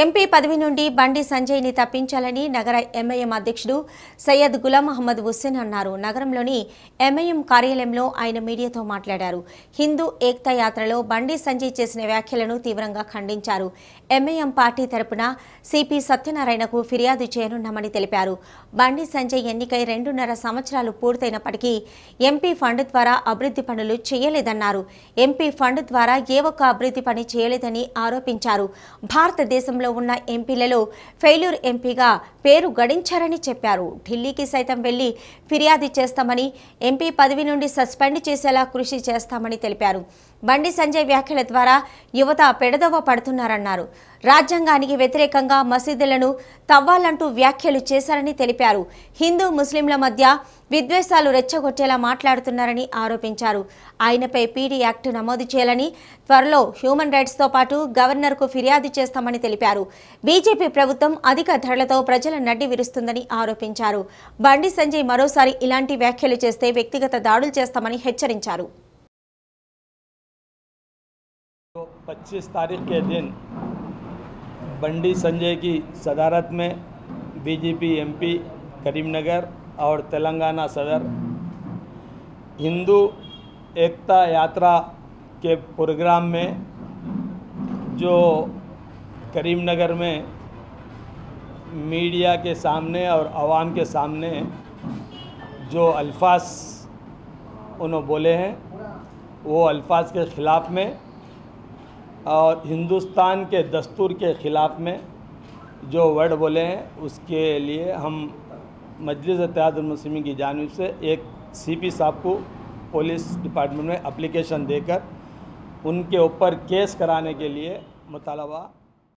MP పదవి నుండి బండి సంజయ్ని తప్పించాలని నగర ఎంఐఎం అధ్యక్షుడు సయ్యద్ గులాం మహమ్మద్ హుస్సేన్ అన్నారు నగరంలోని ఎంఐఎం కార్యాలయంలో ఆయన మీడియాతో మాట్లాడారు హిందూ ఏక్తా యాత్రలో బండి సంజయ్ చేసిన వ్యాఖ్యలను తీవ్రంగా ఖండించారు ఎంఐఎం పార్టీ తరపున సిపి సత్యనారాయణకు ఫిర్యాదు చేయనున్నామని తెలిపారు బండి సంజయ్ ఎన్నికై రెండున్నర సంవత్సరాలు పూర్తయినప్పటికీ ఎంపీ ఫండ్ ద్వారా అభివృద్ధి పనులు చేయలేదన్నారు ఎంపీ ఫండ్ ద్వారా ఏ ఒక్క అభివృద్ధి పని చేయలేదని ఆరోపించారు భారతదేశం వర్గంలో ఉన్న ఎంపీలలో ఫెయిల్యూర్ ఎంపీగా పేరు గడించారని చెప్పారు ఢిల్లీకి సైతం వెళ్లి ఫిర్యాదు చేస్తామని ఎంపీ పదవి నుండి సస్పెండ్ చేసేలా కృషి చేస్తామని తెలిపారు బండి సంజయ్ వ్యాఖ్యల ద్వారా యువత పెడదవ పడుతున్నారన్నారు రాజ్యాంగానికి వ్యతిరేకంగా మసీదులను తవ్వాలంటూ వ్యాఖ్యలు చేశారని తెలిపారు హిందూ ముస్లింల మధ్య విద్వేషాలు రెచ్చగొట్టేలా మాట్లాడుతున్నారని ఆరోపించారు ఆయనపై పీడీ యాక్ట్ నమోదు చేయాలని త్వరలో హ్యూమన్ రైట్స్తో పాటు గవర్నర్కు ఫిర్యాదు చేస్తామని తెలిపారు బీజేపీ ప్రభుత్వం అధిక ధరలతో ప్రజల నడ్డి విరుస్తుందని ఆరోపించారు బండి సంజయ్ మరోసారి ఇలాంటి వ్యాఖ్యలు చేస్తే వ్యక్తిగత దాడులు చేస్తామని హెచ్చరించారు पच्चीस तारीख के दिन बंडी संजय की सदारत में बीजेपी एमपी करीमनगर और तेलंगाना सदर हिंदू एकता यात्रा के प्रोग्राम में जो करीमनगर में मीडिया के सामने और आवाम के सामने जो अल्फाज उन्होंने बोले हैं वो अल्फाज के ख़िलाफ़ में और हिंदुस्तान के दस्तूर के ख़िलाफ़ में जो वर्ड बोले हैं उसके लिए हम मजलिस इतिहादमसलमिन की जानब से एक सीपी साहब को पुलिस डिपार्टमेंट में अप्लीकेशन देकर उनके ऊपर केस कराने के लिए मुतालबा